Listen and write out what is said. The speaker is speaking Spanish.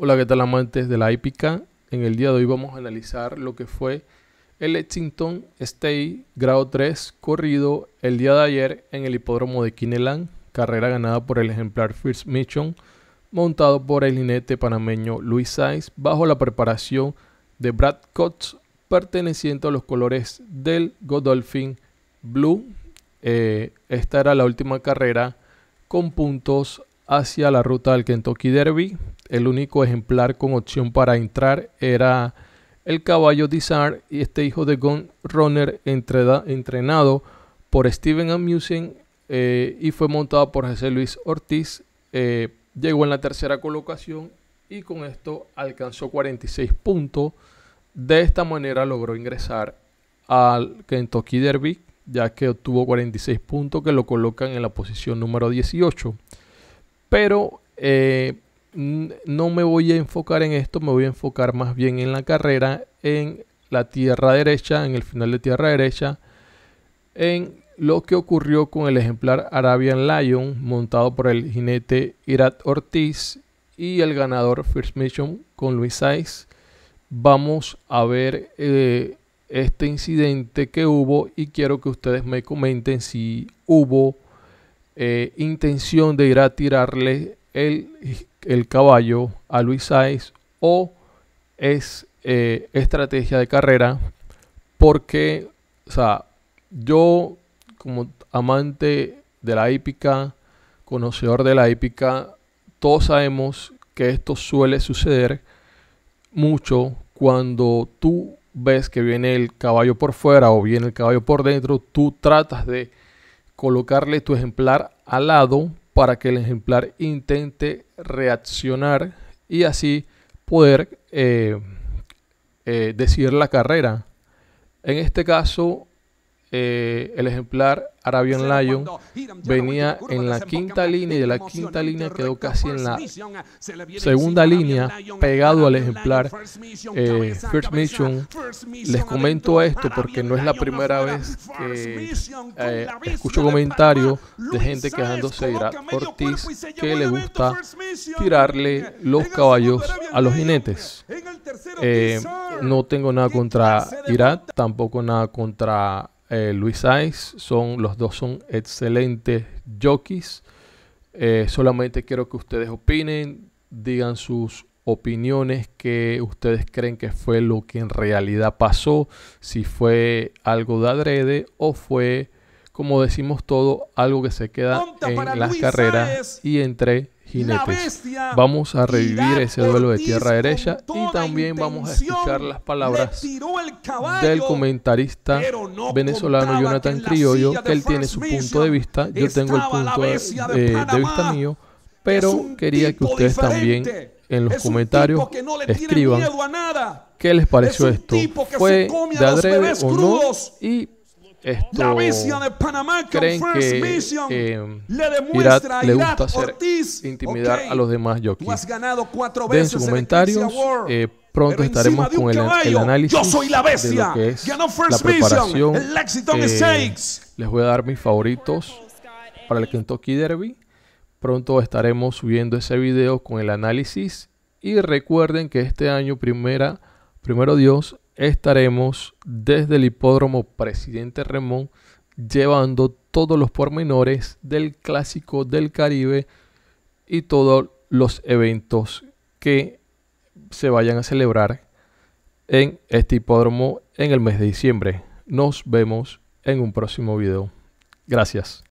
Hola, ¿qué tal amantes de la épica, En el día de hoy vamos a analizar lo que fue el Lexington State grado 3 corrido el día de ayer en el hipódromo de Kineland, carrera ganada por el ejemplar First Mission, montado por el jinete panameño Luis Sainz, bajo la preparación de Brad Cox, perteneciente a los colores del Godolphin Blue. Eh, esta era la última carrera con puntos hacia la ruta del Kentucky Derby. El único ejemplar con opción para entrar era el caballo Disar y este hijo de Gun Runner entrenado por Steven Amusing eh, y fue montado por José Luis Ortiz. Eh, llegó en la tercera colocación y con esto alcanzó 46 puntos. De esta manera logró ingresar al Kentucky Derby, ya que obtuvo 46 puntos que lo colocan en la posición número 18. Pero eh, no me voy a enfocar en esto, me voy a enfocar más bien en la carrera, en la tierra derecha, en el final de tierra derecha, en lo que ocurrió con el ejemplar Arabian Lion montado por el jinete Irat Ortiz y el ganador First Mission con Luis Saiz. Vamos a ver eh, este incidente que hubo y quiero que ustedes me comenten si hubo eh, intención de ir a tirarle el, el caballo a Luis Sáez o es eh, estrategia de carrera porque, o sea, yo como amante de la hípica, conocedor de la hípica, todos sabemos que esto suele suceder mucho cuando tú ves que viene el caballo por fuera o viene el caballo por dentro, tú tratas de colocarle tu ejemplar al lado para que el ejemplar intente reaccionar y así poder eh, eh, decidir la carrera. En este caso, eh, el ejemplar Arabian Lion venía en la quinta línea y de la quinta línea quedó casi en la segunda línea pegado al ejemplar First Mission. Eh, Les comento esto porque no es la primera vez que eh, escucho comentarios de gente quejándose de Irat Ortiz que le gusta tirarle los caballos a los jinetes. no tengo nada contra Irat, tampoco nada contra eh, Luis Sainz, son, los dos son excelentes jockeys. Eh, solamente quiero que ustedes opinen, digan sus opiniones que ustedes creen que fue lo que en realidad pasó, si fue algo de adrede o fue como decimos todo, algo que se queda en las carreras y entre jinetes. Vamos a revivir ese duelo de tierra derecha y también vamos a escuchar las palabras del comentarista venezolano Jonathan Criollo, que él tiene su punto de vista, yo tengo el punto de, eh, vista mío, pero quería que ustedes también en los comentarios escriban qué les pareció esto. ¿Fue de adrede o no? Y esto la de Panamá creen que Irat eh, le gusta hacer intimidar a los demás jockeys. Den sus comentarios. Eh, pronto estaremos con el, análisis yo soy la bestia, de lo que es la preparación. Eh, les voy a dar mis favoritos para el Kentucky Derby. Pronto estaremos subiendo ese video con el análisis. Y recuerden que este año, primera, primero Dios, estaremos desde el hipódromo Presidente Ramón llevando todos los pormenores del clásico del Caribe y todos los eventos que se vayan a celebrar en este hipódromo en el mes de diciembre. Nos vemos en un próximo video. Gracias.